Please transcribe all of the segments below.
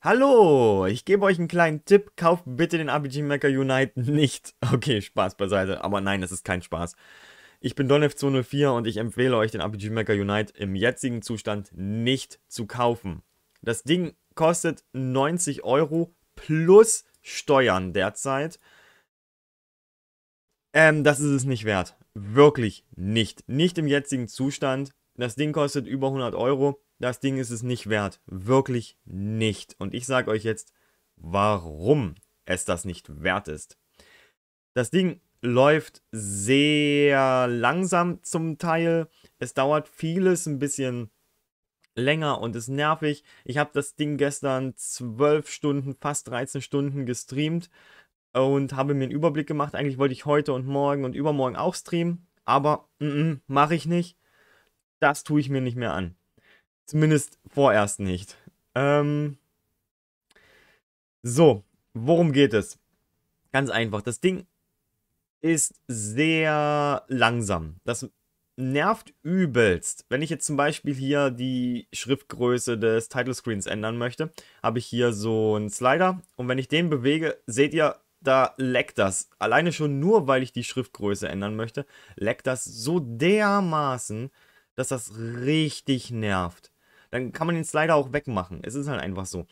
Hallo, ich gebe euch einen kleinen Tipp, kauft bitte den RPG Maker Unite nicht. Okay, Spaß beiseite, aber nein, das ist kein Spaß. Ich bin Donef204 und ich empfehle euch den RPG Maker Unite im jetzigen Zustand nicht zu kaufen. Das Ding kostet 90 Euro plus Steuern derzeit. Ähm, das ist es nicht wert. Wirklich nicht. Nicht im jetzigen Zustand. Das Ding kostet über 100 Euro das Ding ist es nicht wert. Wirklich nicht. Und ich sage euch jetzt, warum es das nicht wert ist. Das Ding läuft sehr langsam zum Teil. Es dauert vieles ein bisschen länger und ist nervig. Ich habe das Ding gestern 12 Stunden, fast 13 Stunden gestreamt und habe mir einen Überblick gemacht. Eigentlich wollte ich heute und morgen und übermorgen auch streamen, aber mache ich nicht. Das tue ich mir nicht mehr an. Zumindest vorerst nicht. Ähm so, worum geht es? Ganz einfach. Das Ding ist sehr langsam. Das nervt übelst. Wenn ich jetzt zum Beispiel hier die Schriftgröße des Title Screens ändern möchte, habe ich hier so einen Slider und wenn ich den bewege, seht ihr, da leckt das. Alleine schon nur, weil ich die Schriftgröße ändern möchte, leckt das so dermaßen, dass das richtig nervt dann kann man den Slider auch wegmachen. Es ist halt einfach so.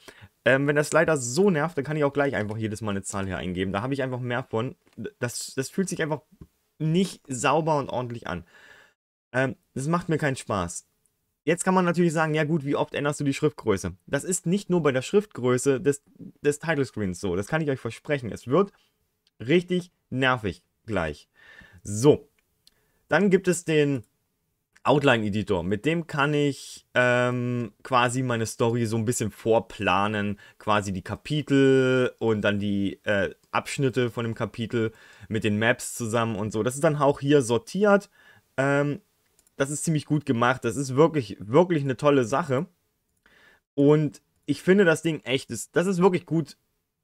Ähm, wenn der Slider so nervt, dann kann ich auch gleich einfach jedes Mal eine Zahl hier eingeben. Da habe ich einfach mehr von. Das, das fühlt sich einfach nicht sauber und ordentlich an. Ähm, das macht mir keinen Spaß. Jetzt kann man natürlich sagen, ja gut, wie oft änderst du die Schriftgröße? Das ist nicht nur bei der Schriftgröße des, des Title Screens so. Das kann ich euch versprechen. Es wird richtig nervig gleich. So. Dann gibt es den Outline-Editor. Mit dem kann ich ähm, quasi meine Story so ein bisschen vorplanen, quasi die Kapitel und dann die äh, Abschnitte von dem Kapitel mit den Maps zusammen und so. Das ist dann auch hier sortiert. Ähm, das ist ziemlich gut gemacht. Das ist wirklich, wirklich eine tolle Sache. Und ich finde das Ding echt, das ist wirklich gut.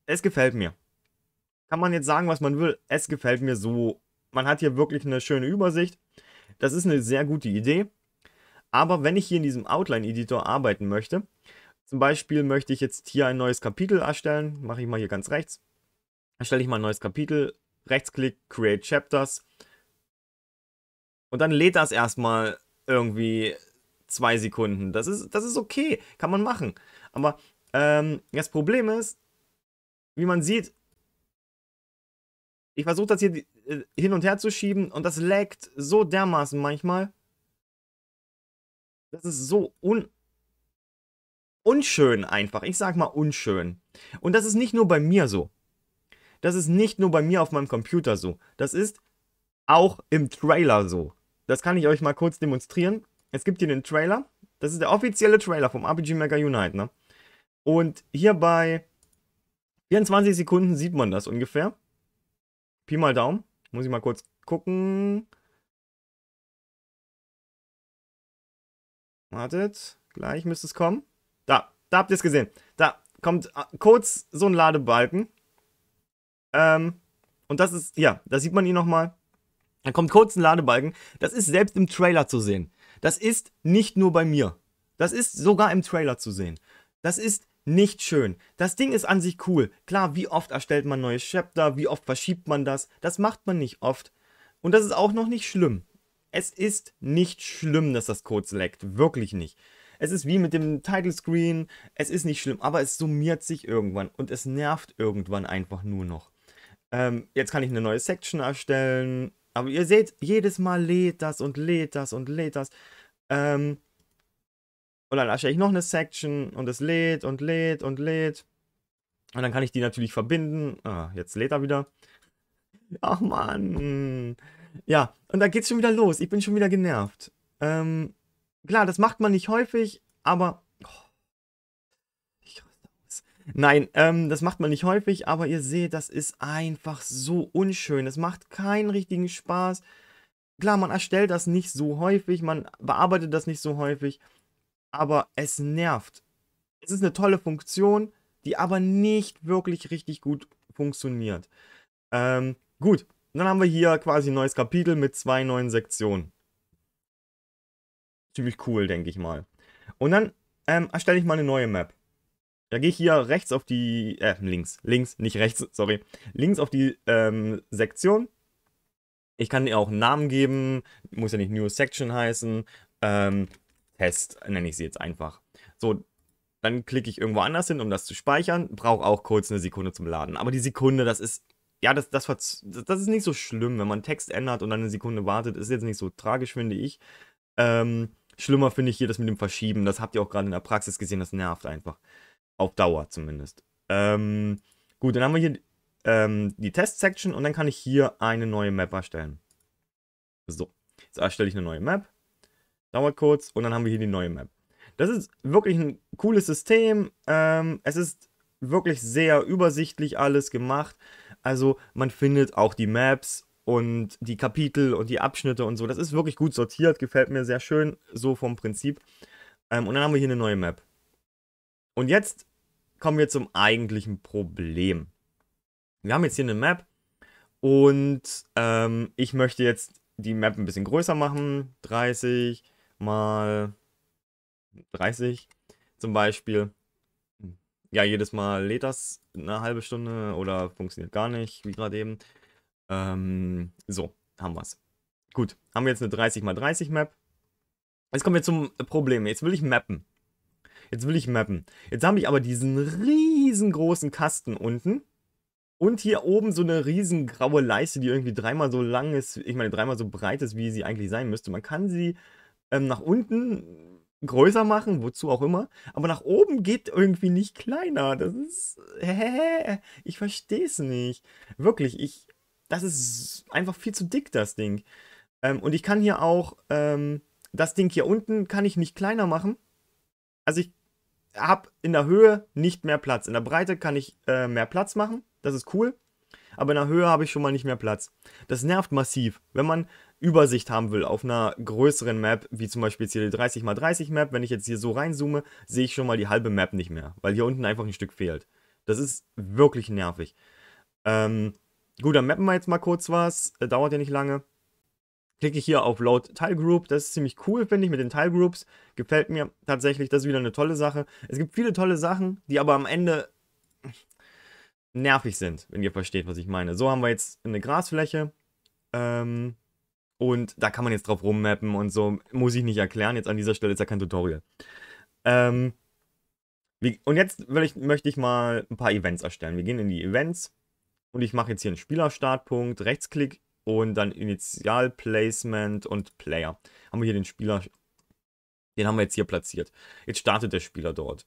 Es gefällt mir. Kann man jetzt sagen, was man will. Es gefällt mir so. Man hat hier wirklich eine schöne Übersicht. Das ist eine sehr gute Idee. Aber wenn ich hier in diesem Outline-Editor arbeiten möchte, zum Beispiel möchte ich jetzt hier ein neues Kapitel erstellen, mache ich mal hier ganz rechts, erstelle ich mal ein neues Kapitel, Rechtsklick, Create Chapters und dann lädt das erstmal irgendwie zwei Sekunden. Das ist, das ist okay, kann man machen. Aber ähm, das Problem ist, wie man sieht, ich versuche das hier äh, hin und her zu schieben und das laggt so dermaßen manchmal. Das ist so un unschön einfach. Ich sag mal unschön. Und das ist nicht nur bei mir so. Das ist nicht nur bei mir auf meinem Computer so. Das ist auch im Trailer so. Das kann ich euch mal kurz demonstrieren. Es gibt hier den Trailer. Das ist der offizielle Trailer vom RPG Mega Unite, ne? Und hier bei 24 Sekunden sieht man das ungefähr. Pi mal Daumen. Muss ich mal kurz gucken. Wartet, gleich müsste es kommen. Da, da habt ihr es gesehen. Da kommt ah, kurz so ein Ladebalken. Ähm, und das ist, ja, da sieht man ihn nochmal. Da kommt kurz ein Ladebalken. Das ist selbst im Trailer zu sehen. Das ist nicht nur bei mir. Das ist sogar im Trailer zu sehen. Das ist nicht schön. Das Ding ist an sich cool. Klar, wie oft erstellt man neue Chapter, wie oft verschiebt man das, das macht man nicht oft. Und das ist auch noch nicht schlimm. Es ist nicht schlimm, dass das Code leckt, wirklich nicht. Es ist wie mit dem Title Screen, es ist nicht schlimm, aber es summiert sich irgendwann und es nervt irgendwann einfach nur noch. Ähm, jetzt kann ich eine neue Section erstellen, aber ihr seht, jedes Mal lädt das und lädt das und lädt das. Ähm, und dann erstelle ich noch eine Section und es lädt und lädt und lädt. Und dann kann ich die natürlich verbinden. Ah, jetzt lädt er wieder. Ach man. Ja, und da geht's schon wieder los. Ich bin schon wieder genervt. Ähm, klar, das macht man nicht häufig, aber. Oh, Nein, ähm, das macht man nicht häufig, aber ihr seht, das ist einfach so unschön. Es macht keinen richtigen Spaß. Klar, man erstellt das nicht so häufig, man bearbeitet das nicht so häufig, aber es nervt. Es ist eine tolle Funktion, die aber nicht wirklich richtig gut funktioniert. Ähm, gut, dann haben wir hier quasi ein neues Kapitel mit zwei neuen Sektionen. Ziemlich cool, denke ich mal. Und dann ähm, erstelle ich mal eine neue Map. Da gehe ich hier rechts auf die, äh, links, links, nicht rechts, sorry, links auf die ähm, Sektion. Ich kann ihr auch einen Namen geben, muss ja nicht New Section heißen. Ähm, Test, nenne ich sie jetzt einfach. So, dann klicke ich irgendwo anders hin, um das zu speichern. Brauche auch kurz eine Sekunde zum Laden. Aber die Sekunde, das ist, ja, das, das, das ist nicht so schlimm. Wenn man Text ändert und dann eine Sekunde wartet, ist jetzt nicht so tragisch, finde ich. Ähm, schlimmer finde ich hier das mit dem Verschieben. Das habt ihr auch gerade in der Praxis gesehen, das nervt einfach. Auf Dauer zumindest. Ähm, gut, dann haben wir hier ähm, die Test-Section und dann kann ich hier eine neue Map erstellen. So, jetzt erstelle ich eine neue Map. Dauert kurz und dann haben wir hier die neue Map. Das ist wirklich ein cooles System. Ähm, es ist wirklich sehr übersichtlich alles gemacht. Also man findet auch die Maps und die Kapitel und die Abschnitte und so. Das ist wirklich gut sortiert, gefällt mir sehr schön, so vom Prinzip. Ähm, und dann haben wir hier eine neue Map. Und jetzt kommen wir zum eigentlichen Problem. Wir haben jetzt hier eine Map und ähm, ich möchte jetzt die Map ein bisschen größer machen, 30, mal 30 zum Beispiel. Ja, jedes Mal lädt das eine halbe Stunde oder funktioniert gar nicht, wie gerade eben. Ähm, so, haben wir es. Gut, haben wir jetzt eine 30x30 Map. Jetzt kommen wir zum Problem. Jetzt will ich mappen. Jetzt will ich mappen. Jetzt habe ich aber diesen riesengroßen Kasten unten. Und hier oben so eine riesengraue Leiste, die irgendwie dreimal so lang ist, ich meine dreimal so breit ist, wie sie eigentlich sein müsste. Man kann sie ähm, nach unten größer machen, wozu auch immer. Aber nach oben geht irgendwie nicht kleiner. Das ist. Hä? Ich verstehe es nicht. Wirklich, ich. Das ist einfach viel zu dick, das Ding. Ähm, und ich kann hier auch. Ähm, das Ding hier unten kann ich nicht kleiner machen. Also ich habe in der Höhe nicht mehr Platz. In der Breite kann ich äh, mehr Platz machen. Das ist cool aber in der Höhe habe ich schon mal nicht mehr Platz. Das nervt massiv. Wenn man Übersicht haben will auf einer größeren Map, wie zum Beispiel hier die 30x30 Map, wenn ich jetzt hier so reinzoome, sehe ich schon mal die halbe Map nicht mehr, weil hier unten einfach ein Stück fehlt. Das ist wirklich nervig. Ähm, gut, dann mappen wir jetzt mal kurz was, äh, dauert ja nicht lange. Klicke ich hier auf Load Tile Group, das ist ziemlich cool, finde ich, mit den Tile Groups. Gefällt mir tatsächlich, das ist wieder eine tolle Sache. Es gibt viele tolle Sachen, die aber am Ende nervig sind, wenn ihr versteht, was ich meine. So haben wir jetzt eine Grasfläche. Ähm, und da kann man jetzt drauf rummappen und so. Muss ich nicht erklären. Jetzt an dieser Stelle ist ja kein Tutorial. Ähm, wie, und jetzt ich, möchte ich mal ein paar Events erstellen. Wir gehen in die Events. Und ich mache jetzt hier einen Spielerstartpunkt, Rechtsklick und dann Initial Placement und Player. Haben wir hier den Spieler, den haben wir jetzt hier platziert. Jetzt startet der Spieler dort.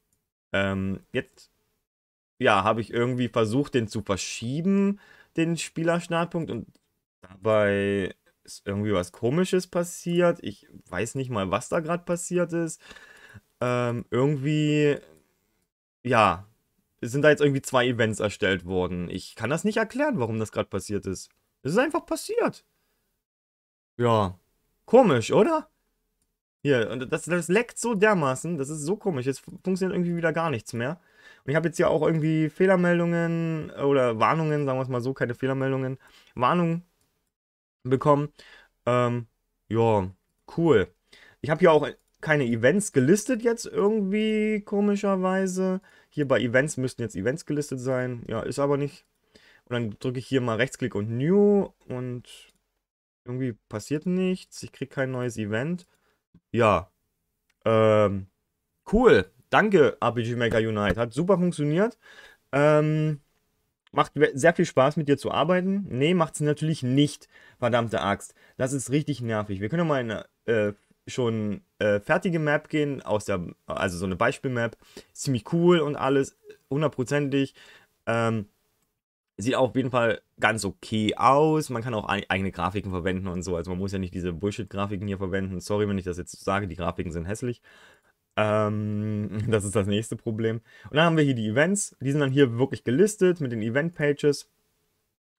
Ähm, jetzt ja, habe ich irgendwie versucht, den zu verschieben, den Spielerschnellpunkt. Und dabei ist irgendwie was Komisches passiert. Ich weiß nicht mal, was da gerade passiert ist. Ähm, irgendwie, ja, sind da jetzt irgendwie zwei Events erstellt worden. Ich kann das nicht erklären, warum das gerade passiert ist. Es ist einfach passiert. Ja, komisch, oder? Hier, und das, das leckt so dermaßen, das ist so komisch. Jetzt funktioniert irgendwie wieder gar nichts mehr. Und ich habe jetzt ja auch irgendwie Fehlermeldungen äh, oder Warnungen, sagen wir es mal so, keine Fehlermeldungen, Warnungen bekommen. Ähm, ja, cool. Ich habe hier auch keine Events gelistet jetzt irgendwie, komischerweise. Hier bei Events müssten jetzt Events gelistet sein. Ja, ist aber nicht. Und dann drücke ich hier mal Rechtsklick und New und irgendwie passiert nichts. Ich kriege kein neues Event. Ja. Ähm, cool danke RPG Maker Unite, hat super funktioniert. Ähm, macht sehr viel Spaß mit dir zu arbeiten. Nee, macht es natürlich nicht, verdammte Axt. Das ist richtig nervig. Wir können mal in eine äh, schon äh, fertige Map gehen, aus der, also so eine Beispielmap. Ziemlich cool und alles, hundertprozentig. Ähm, sieht auf jeden Fall ganz okay aus. Man kann auch eigene Grafiken verwenden und so. Also man muss ja nicht diese Bullshit-Grafiken hier verwenden. Sorry, wenn ich das jetzt sage, die Grafiken sind hässlich. Ähm, das ist das nächste Problem. Und dann haben wir hier die Events. Die sind dann hier wirklich gelistet mit den Event-Pages.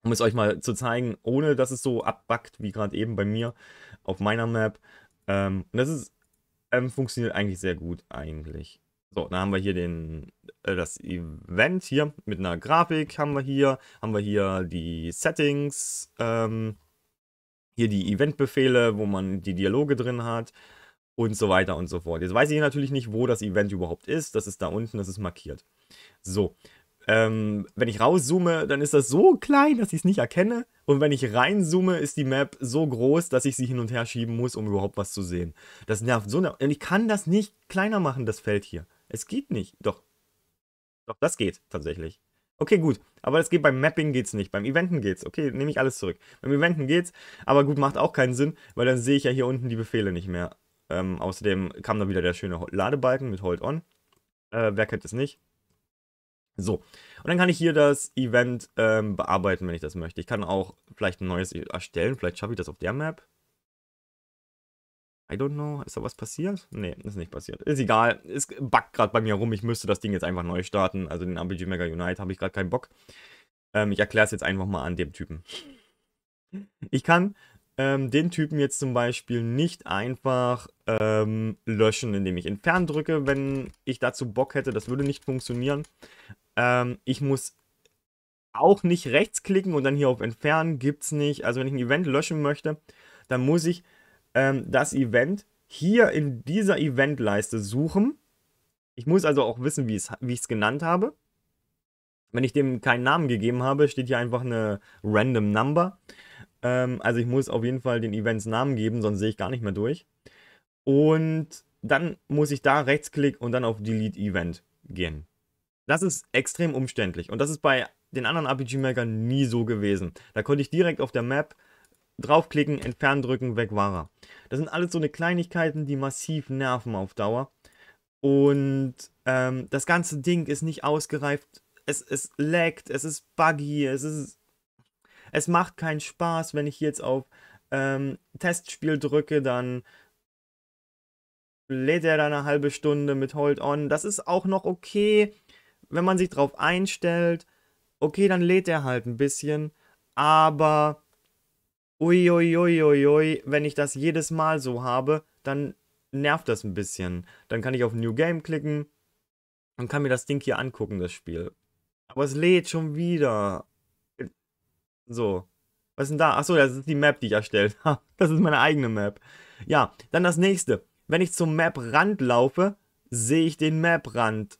Um es euch mal zu zeigen, ohne dass es so abbackt wie gerade eben bei mir auf meiner Map. Ähm, und das ist, ähm, funktioniert eigentlich sehr gut eigentlich. So, dann haben wir hier den, äh, das Event hier mit einer Grafik haben wir hier. Haben wir hier die Settings. Ähm, hier die Event-Befehle, wo man die Dialoge drin hat und so weiter und so fort. Jetzt weiß ich natürlich nicht, wo das Event überhaupt ist. Das ist da unten, das ist markiert. So. Ähm, wenn ich rauszoome, dann ist das so klein, dass ich es nicht erkenne. Und wenn ich reinzoome, ist die Map so groß, dass ich sie hin und her schieben muss, um überhaupt was zu sehen. Das nervt so. Und ich kann das nicht kleiner machen, das Feld hier. Es geht nicht. Doch. Doch, das geht tatsächlich. Okay, gut. Aber das geht beim Mapping geht's nicht. Beim Eventen geht's. Okay, nehme ich alles zurück. Beim Eventen geht's. Aber gut, macht auch keinen Sinn, weil dann sehe ich ja hier unten die Befehle nicht mehr. Ähm, außerdem kam da wieder der schöne Ladebalken mit Hold On. Äh, wer kennt es nicht? So, und dann kann ich hier das Event ähm, bearbeiten, wenn ich das möchte. Ich kann auch vielleicht ein neues erstellen. Vielleicht schaffe ich das auf der Map. I don't know. Ist da was passiert? Ne, ist nicht passiert. Ist egal. Es backt gerade bei mir rum. Ich müsste das Ding jetzt einfach neu starten. Also den RPG Mega Unite habe ich gerade keinen Bock. Ähm, ich erkläre es jetzt einfach mal an dem Typen. Ich kann ähm, den Typen jetzt zum Beispiel nicht einfach ähm, löschen, indem ich entfernen drücke, wenn ich dazu Bock hätte. Das würde nicht funktionieren. Ähm, ich muss auch nicht rechtsklicken und dann hier auf entfernen, gibt es nicht. Also wenn ich ein Event löschen möchte, dann muss ich ähm, das Event hier in dieser Eventleiste suchen. Ich muss also auch wissen, wie ich es genannt habe. Wenn ich dem keinen Namen gegeben habe, steht hier einfach eine random Number. Ähm, also ich muss auf jeden Fall den Events Namen geben, sonst sehe ich gar nicht mehr durch. Und dann muss ich da rechtsklick und dann auf Delete Event gehen. Das ist extrem umständlich und das ist bei den anderen RPG-Makern nie so gewesen. Da konnte ich direkt auf der Map draufklicken, entfernen drücken, weg war er. Das sind alles so eine Kleinigkeiten, die massiv nerven auf Dauer. Und ähm, das ganze Ding ist nicht ausgereift. Es, es laggt, es ist buggy, es ist es macht keinen Spaß, wenn ich jetzt auf ähm, Testspiel drücke, dann lädt er da eine halbe Stunde mit Hold On. Das ist auch noch okay, wenn man sich drauf einstellt. Okay, dann lädt er halt ein bisschen, aber uiuiuiuiui, ui, ui, ui, wenn ich das jedes Mal so habe, dann nervt das ein bisschen. Dann kann ich auf New Game klicken und kann mir das Ding hier angucken, das Spiel. Aber es lädt schon wieder. So. Was ist denn da? Achso, das ist die Map, die ich erstellt habe. Das ist meine eigene Map. Ja, dann das nächste. Wenn ich zum Map-Rand laufe, sehe ich den Map-Rand.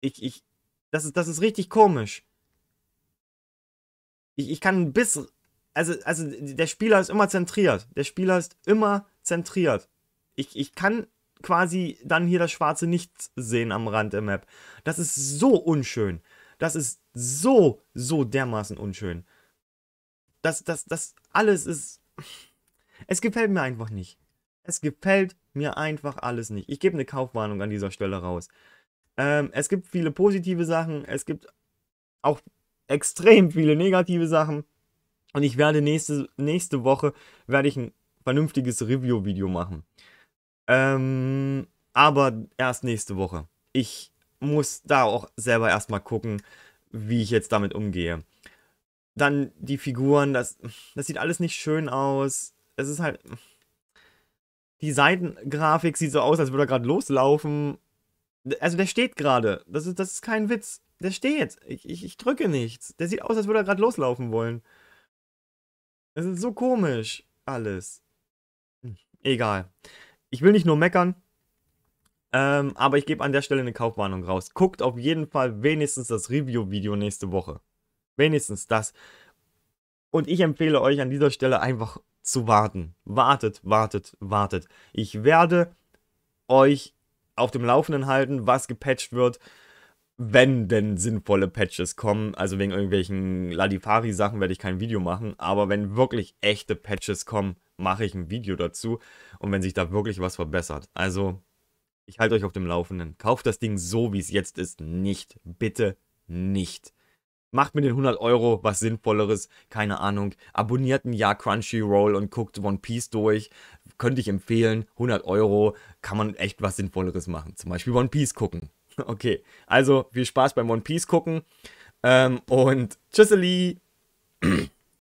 Ich, ich, das ist, das ist richtig komisch. Ich, ich kann bis, also, also der Spieler ist immer zentriert. Der Spieler ist immer zentriert. Ich, ich kann quasi dann hier das schwarze Nichts sehen am Rand der Map. Das ist so unschön. Das ist so, so dermaßen unschön. Das, das, das alles ist. Es gefällt mir einfach nicht. Es gefällt mir einfach alles nicht. Ich gebe eine Kaufwarnung an dieser Stelle raus. Ähm, es gibt viele positive Sachen. Es gibt auch extrem viele negative Sachen. Und ich werde nächste, nächste Woche werde ich ein vernünftiges Review-Video machen. Ähm, aber erst nächste Woche. Ich muss da auch selber erstmal gucken, wie ich jetzt damit umgehe dann die Figuren, das, das sieht alles nicht schön aus. Es ist halt. Die Seitengrafik sieht so aus, als würde er gerade loslaufen. Also der steht gerade. Das ist, das ist kein Witz. Der steht. Ich, ich, ich drücke nichts. Der sieht aus, als würde er gerade loslaufen wollen. Es ist so komisch. Alles. Egal. Ich will nicht nur meckern. Ähm, aber ich gebe an der Stelle eine Kaufwarnung raus. Guckt auf jeden Fall wenigstens das Review-Video nächste Woche. Wenigstens das. Und ich empfehle euch an dieser Stelle einfach zu warten. Wartet, wartet, wartet. Ich werde euch auf dem Laufenden halten, was gepatcht wird, wenn denn sinnvolle Patches kommen. Also wegen irgendwelchen Ladifari-Sachen werde ich kein Video machen, aber wenn wirklich echte Patches kommen, mache ich ein Video dazu und wenn sich da wirklich was verbessert. Also, ich halte euch auf dem Laufenden. Kauft das Ding so, wie es jetzt ist, nicht. Bitte nicht macht mit den 100 Euro was Sinnvolleres, keine Ahnung. Abonniert ein Jahr Crunchyroll und guckt One Piece durch. Könnte ich empfehlen, 100 Euro kann man echt was Sinnvolleres machen. Zum Beispiel One Piece gucken. Okay, also viel Spaß beim One Piece gucken ähm, und tschüsseli!